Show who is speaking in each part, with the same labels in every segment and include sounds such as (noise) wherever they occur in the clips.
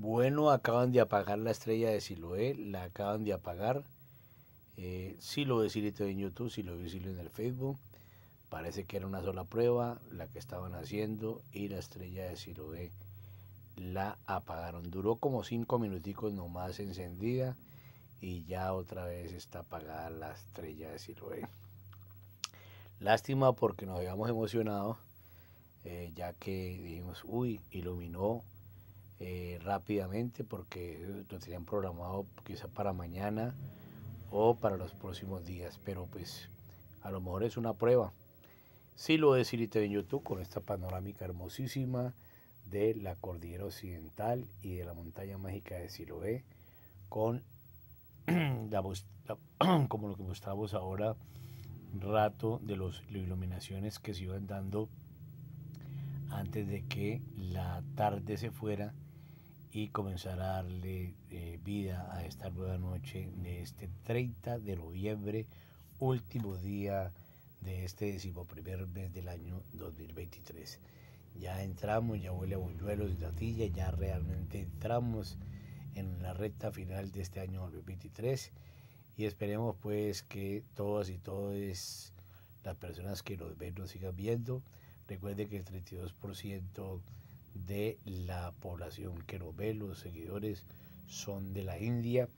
Speaker 1: Bueno, acaban de apagar la estrella de Siloé, la acaban de apagar. Eh, si sí lo vi en YouTube, si lo vi en el Facebook. Parece que era una sola prueba la que estaban haciendo y la estrella de Siloé la apagaron. Duró como cinco minuticos nomás encendida y ya otra vez está apagada la estrella de Siloé. Lástima porque nos habíamos emocionado, eh, ya que dijimos, uy, iluminó eh, rápidamente porque lo tenían programado quizá para mañana o para los próximos días, pero pues a lo mejor es una prueba. si lo decidiste en YouTube con esta panorámica hermosísima de la cordillera occidental y de la montaña mágica de Siloé con (clears throat) la, (clears throat) como lo que mostramos ahora rato de los, las iluminaciones que se iban dando antes de que la tarde se fuera y comenzar a darle eh, vida a esta nueva noche de este 30 de noviembre, último día de este decimoprimer mes del año 2023. Ya entramos, ya huele a buñuelos y natilla, ya realmente entramos en la recta final de este año 2023 y esperemos pues que todas y todas las personas que nos ven nos sigan viendo. Recuerde que el 32% de la población que ve los seguidores son de la India,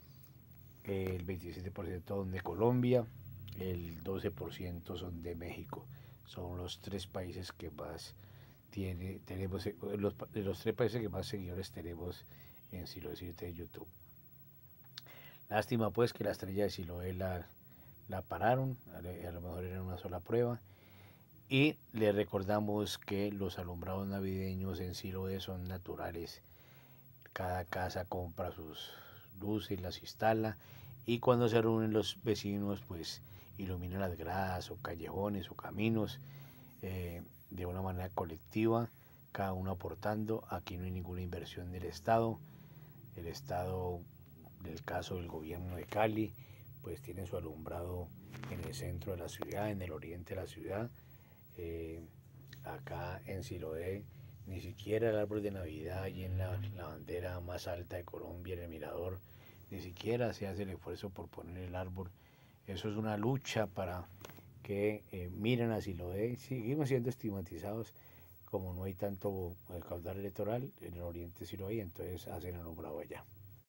Speaker 1: el 27% son de Colombia, el 12% son de México. Son los tres países que más tiene, tenemos, eh, los, los tres países que más seguidores tenemos en Silo 7 de YouTube. Lástima pues que la estrella de Siloé la, pararon, a lo mejor era una sola prueba y le recordamos que los alumbrados navideños en Siloé son naturales. Cada casa compra sus luces, las instala y cuando se reúnen los vecinos, pues ilumina las gradas o callejones o caminos eh, de una manera colectiva, cada uno aportando. Aquí no hay ninguna inversión del Estado. El Estado, en el caso del gobierno de Cali, pues tiene su alumbrado en el centro de la ciudad, en el oriente de la ciudad eh, acá en Siloé, ni siquiera el árbol de Navidad y en la, bandera más alta de Colombia, en el mirador, ni siquiera se hace el esfuerzo por poner el árbol. Eso es una lucha para que eh, miren a Siloé. Seguimos siendo estigmatizados como no hay tanto caudal electoral en el oriente Siloé, entonces hacen el obrado allá.